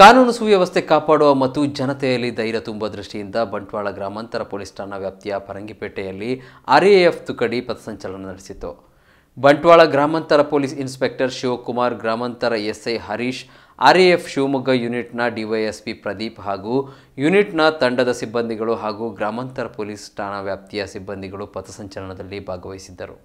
ಕಾನೂನು ಸುವ್ಯವಸ್ಥೆ ಕಾಪಾಡುವ ಮತ್ತು ಜನತೆಯಲ್ಲಿ ಧೈರ್ಯ ತುಂಬುವ ದೃಷ್ಟಿಯಿಂದ ಬಂಟ್ವಾಳ ಗ್ರಾಮಾಂತರ ಪೊಲೀಸ್ ಠಾಣಾ ವ್ಯಾಪ್ತಿಯ ಪರಂಗಿಪೇಟೆಯಲ್ಲಿ ಆರ್ಎಎಫ್ ತುಕಡಿ ಪಥಸಂಚಲನ ನಡೆಸಿತು ಬಂಟ್ವಾಳ ಗ್ರಾಮಾಂತರ ಪೊಲೀಸ್ ಇನ್ಸ್ಪೆಕ್ಟರ್ ಶಿವಕುಮಾರ್ ಗ್ರಾಮಾಂತರ ಎಸ್ಐ ಹರೀಶ್ ಆರ್ಎಎಫ್ ಶಿವಮೊಗ್ಗ ಯೂನಿಟ್ನ ಡಿವೈಎಸ್ಪಿ ಪ್ರದೀಪ್ ಹಾಗೂ ಯೂನಿಟ್ನ ತಂಡದ ಸಿಬ್ಬಂದಿಗಳು ಹಾಗೂ ಗ್ರಾಮಾಂತರ ಪೊಲೀಸ್ ಠಾಣಾ ವ್ಯಾಪ್ತಿಯ ಸಿಬ್ಬಂದಿಗಳು ಪಥಸಂಚಲನದಲ್ಲಿ ಭಾಗವಹಿಸಿದ್ದರು